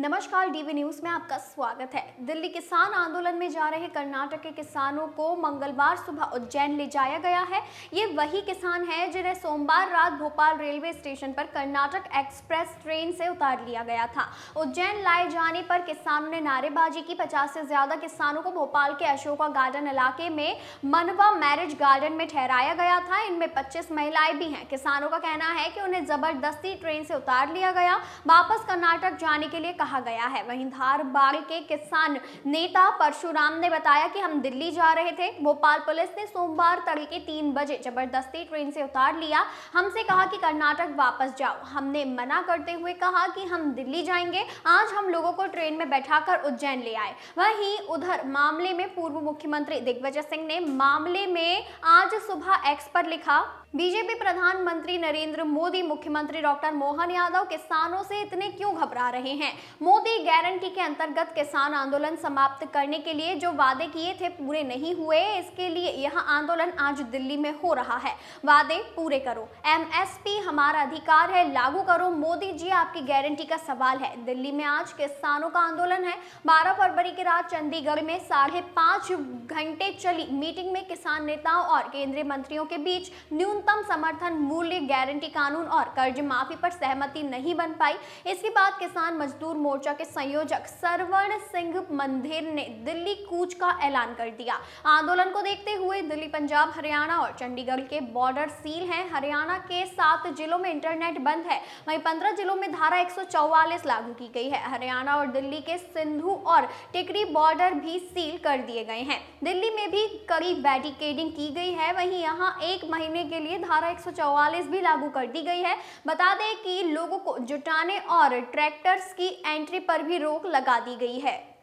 नमस्कार DV news में आपका स्वागत है दिल्ली किसान आंदोलन में जा रहे कर्नाटक के किसानों को मंगलवार सुबह उज्जैन ले जाया गया है ये वही किसान हैं जिन्हें सोमवार रात भोपाल रेलवे स्टेशन पर कर्नाटक एक्सप्रेस ट्रेन से उतार लिया गया था उज्जैन लाए जाने पर किसानों ने नारेबाजी की पचास से ज्यादा किसानों को भोपाल के अशोका गार्डन इलाके में मनवा मैरिज गार्डन में ठहराया गया था इनमें पच्चीस महिलाएं भी हैं किसानों का कहना है कि उन्हें जबरदस्ती ट्रेन से उतार लिया गया वापस कर्नाटक जाने के लिए कहा गया है वहीं धारबाड़ के किसान नेता परशुराम ने बताया कि हम दिल्ली जा रहे थे भोपाल पुलिस ने सोमवार तड़के तीन बजे जबरदस्ती ट्रेन से उतार लिया हमसे कहा कि कर्नाटक वापस जाओ हमने मना करते हुए कहा कि हम दिल्ली जाएंगे आज हम लोगों को ट्रेन में बैठा उज्जैन ले आए वही उधर मामले में पूर्व मुख्यमंत्री दिग्विजय सिंह ने मामले में आज सुबह एक्स पर लिखा बीजेपी प्रधानमंत्री नरेंद्र मोदी मुख्यमंत्री डॉक्टर मोहन यादव किसानों से इतने क्यों घबरा रहे हैं मोदी गारंटी के अंतर्गत किसान आंदोलन समाप्त करने के लिए जो वादे किए थे पूरे नहीं हुए इसके लिए यह आंदोलन आज दिल्ली में हो रहा है वादे पूरे करो एमएसपी हमारा अधिकार है लागू करो मोदी जी आपकी गारंटी का सवाल है दिल्ली में आज किसानों का आंदोलन है बारह फरवरी की रात चंडीगढ़ में साढ़े घंटे चली मीटिंग में किसान नेताओं और केंद्रीय मंत्रियों के बीच न्यूनतम समर्थन मूल्य गारंटी कानून और कर्ज माफी पर सहमति नहीं बन पाई इसके बाद किसान मजदूर मोर्चा के संयोजक सरवण सिंह मंदिर ने दिल्ली कूच का ऐलान कर दिया आंदोलन को देखते हुए दिल्ली पंजाब हरियाणा और चंडीगढ़ के बॉर्डर सील हैं हरियाणा के सात जिलों में इंटरनेट बंद है वहीं पंद्रह जिलों में धारा एक लागू की गई है हरियाणा और दिल्ली के सिंधु और टिकरी बॉर्डर भी सील कर दिए गए हैं दिल्ली में भी कड़ी बैरिकेडिंग की गई है वहीं यहाँ एक महीने के लिए धारा एक भी लागू कर दी गई है बता दें कि लोगों को जुटाने और ट्रैक्टर्स की एंट्री पर भी रोक लगा दी गई है